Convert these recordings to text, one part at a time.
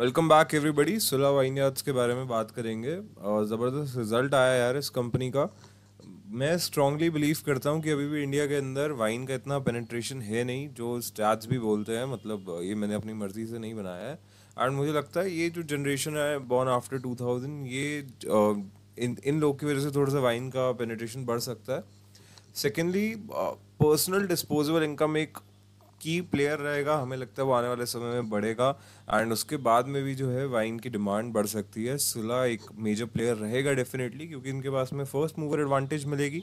welcome back everybody Sula vineyards के बारे में बात करेंगे और ज़बरदस्त रिजल्ट आया यार इस कंपनी का मैं स्ट्रांगली बिलीव करता हूँ कि अभी भी इंडिया के अंदर वाइन का इतना पेनिट्रेशन है नहीं जो स्टैट्स भी बोलते हैं मतलब ये मैंने अपनी मर्जी से नहीं बनाया है एंड मुझे लगता है ये जो जनरेशन है बॉर्न आफ्टर टू थाउजेंड ये इन इन लोग की वजह से थोड़ा सा वाइन का पेनिट्रेशन बढ़ सकता है सेकेंडली पर्सनल डिस्पोजेबल इनकम एक की प्लेयर रहेगा हमें लगता है वो आने वाले समय में बढ़ेगा एंड उसके बाद में भी जो है वाइन की डिमांड बढ़ सकती है सुला एक मेजर प्लेयर रहेगा डेफिनेटली क्योंकि इनके पास में फर्स्ट मूवर एडवांटेज मिलेगी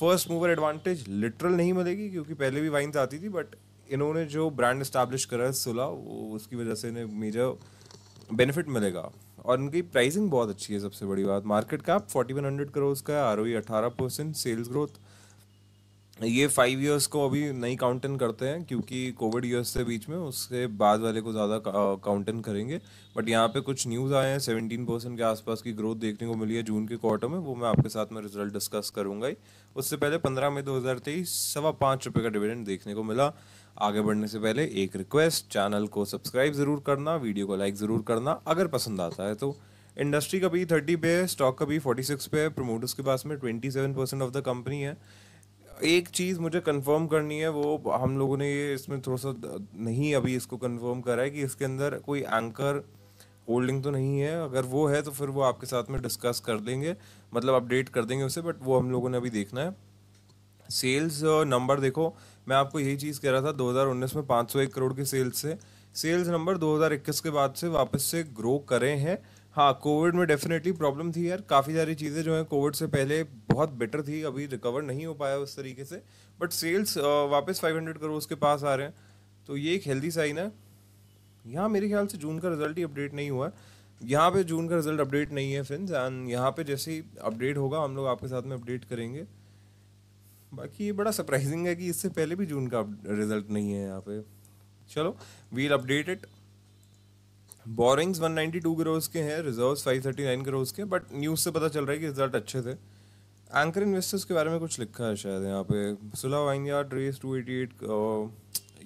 फर्स्ट मूवर एडवांटेज लिटरल नहीं मिलेगी क्योंकि पहले भी वाइन्स आती थी बट इन्होंने जो ब्रांड इस्टेब्लिश करा है सुला वो उसकी वजह से इन्हें मेजर बेनिफिट मिलेगा और इनकी प्राइसिंग बहुत अच्छी है सबसे बड़ी बात market cap forty one hundred crore का है आर ओ e अठारह परसेंट सेल्स ग्रोथ ये फाइव इयर्स को अभी नहीं काउंट इन करते हैं क्योंकि कोविड इयर्स से बीच में उसके बाद वाले को ज़्यादा काउंट इन करेंगे बट यहाँ पे कुछ न्यूज़ आए हैं सेवेंटीन परसेंट के आसपास की ग्रोथ देखने को मिली है जून के क्वार्टर में वो मैं आपके साथ में रिजल्ट डिस्कस करूँगा ही उससे पहले पंद्रह मई दो हज़ार तेईस सवा पाँच रुपये का डिविडेंड देखने को मिला आगे बढ़ने से पहले एक रिक्वेस्ट चैनल को सब्सक्राइब ज़रूर करना वीडियो को लाइक ज़रूर करना अगर पसंद आता है तो इंडस्ट्री का भी थर्टी पे है स्टॉक का भी फोर्टी सिक्स पे है प्रमोटर्स के पास में twenty seven percent of the company है एक चीज मुझे कंफर्म करनी है वो हम लोगों ने ये इसमें थोड़ा सा नहीं अभी इसको कंफर्म करा है कि इसके अंदर कोई एंकर होल्डिंग तो नहीं है अगर वो है तो फिर वो आपके साथ में डिस्कस कर देंगे मतलब अपडेट कर देंगे उसे बट वो हम लोगों ने अभी देखना है सेल्स नंबर देखो मैं आपको यही चीज़ कह रहा था 2019 में 501 करोड़ की सेल्स से सेल्स नंबर 2021 के बाद से वापस से ग्रो करे हैं हाँ कोविड में डेफिनेटली प्रॉब्लम थी यार काफ़ी सारी चीज़ें जो हैं कोविड से पहले बहुत बेटर थी अभी रिकवर नहीं हो पाया उस तरीके से बट सेल्स वापस 500 करोड़ के पास आ रहे हैं तो ये एक हेल्दी साइन है यहाँ मेरे ख्याल से जून का रिजल्ट ही अपडेट नहीं हुआ है यहाँ पर जून का रिजल्ट अपडेट नहीं है फ्रेंड्स एंड यहाँ पर जैसे ही अपडेट होगा हम लोग आपके साथ में अपडेट करेंगे बाकी ये बड़ा सरप्राइजिंग है कि इससे पहले भी जून का रिजल्ट नहीं है यहाँ पे चलो वील अपडेटेड बोरिंग्स 192 करोड़ के हैं reserve five thirty nine crore के बट न्यूज़ से पता चल रहा है कि रिजल्ट अच्छे थे एंकर इन्वेस्टर्स के बारे में कुछ लिखा है शायद यहाँ पे सुलह वाइनिया रेस टू एटी एट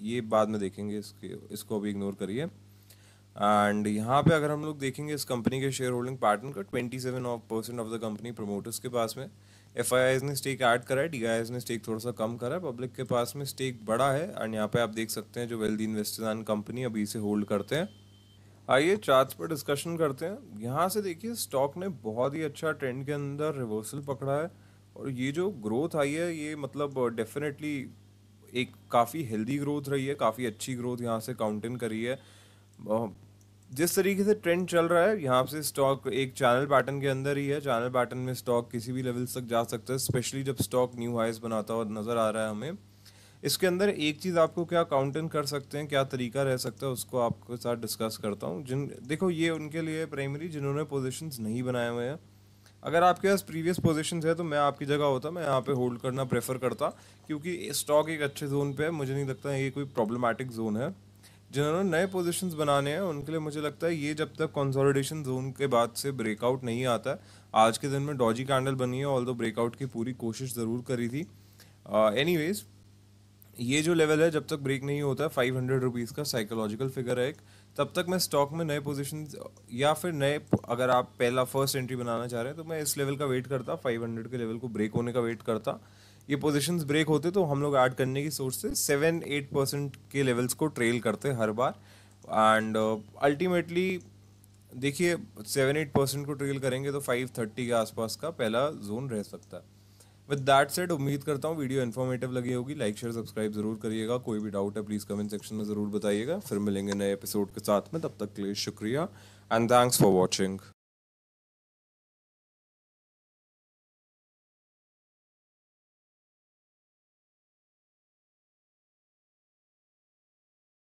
ये बाद में देखेंगे इसके इसको अभी इग्नोर करिए एंड यहाँ पे अगर हम लोग देखेंगे इस कंपनी के शेयर होल्डिंग पैटर्न का twenty seven percent of the company promoters के पास में एफ ने स्टेक ऐड करा है डी ने स्टेक थोड़ा सा कम करा है पब्लिक के पास में स्टेक बड़ा है एंड यहाँ पे आप देख सकते हैं जो वेल्दी इन्वेस्टर्स एंड कंपनी अभी इसे होल्ड करते हैं आइए चार्ट्स पर डिस्कशन करते हैं यहाँ से देखिए स्टॉक ने बहुत ही अच्छा ट्रेंड के अंदर रिवर्सल पकड़ा है और ये जो ग्रोथ आई है ये मतलब डेफिनेटली एक काफ़ी हेल्दी ग्रोथ रही है काफ़ी अच्छी ग्रोथ यहाँ से काउंट इन करी है जिस तरीके से ट्रेंड चल रहा है यहाँ से स्टॉक एक चैनल पैटर्न के अंदर ही है चैनल पैटर्न में स्टॉक किसी भी लेवल तक जा सकता है स्पेशली जब स्टॉक न्यू हाइज बनाता हुआ नज़र आ रहा है हमें इसके अंदर एक चीज़ आपको क्या काउंटेन कर सकते हैं क्या तरीका रह सकता है उसको आपके साथ डिस्कस करता हूँ जिन देखो ये उनके लिए प्राइमरी जिन्होंने पोजिशन नहीं बनाए हुए हैं अगर आपके पास प्रीवियस पोजिशन है तो मैं आपकी जगह होता मैं यहाँ पे होल्ड करना प्रेफर करता क्योंकि स्टॉक एक अच्छे जोन पे है मुझे नहीं लगता ये कोई प्रॉब्लमेटिक जोन है जिन्होंने नए पोजिशन बनाने हैं उनके लिए मुझे लगता है ये जब तक कंसोलिडेशन जोन के बाद से ब्रेकआउट नहीं आता है आज के दिन में डॉजी कैंडल बनी है ऑल ब्रेकआउट की पूरी कोशिश ज़रूर करी थी एनी uh, ये जो लेवल है जब तक ब्रेक नहीं होता फाइव हंड्रेड रुपीज़ का साइकोलॉजिकल फिगर है एक तब तक मैं स्टॉक में नए पोजिशन या फिर नए अगर आप पहला फर्स्ट एंट्री बनाना चाह रहे हैं तो मैं इस लेवल का वेट करता फाइव हंड्रेड के लेवल को ब्रेक होने का वेट करता ये पोजिशन ब्रेक होते तो हम लोग ऐड करने की सोच से सेवन एट परसेंट के लेवल्स को ट्रेल करते हर बार एंड अल्टीमेटली uh, देखिए सेवन एट परसेंट को ट्रेल करेंगे तो फाइव थर्टी के आसपास का पहला जोन रह सकता है विद दैट सेट उम्मीद करता हूँ वीडियो इन्फॉर्मेटिव लगी होगी लाइक शेयर सब्सक्राइब जरूर करिएगा कोई भी डाउट है प्लीज़ कमेंट सेक्शन में ज़रूर बताइएगा फिर मिलेंगे नए एपिसोड के साथ में तब तक के लिए शुक्रिया एंड थैंक्स फॉर वॉचिंग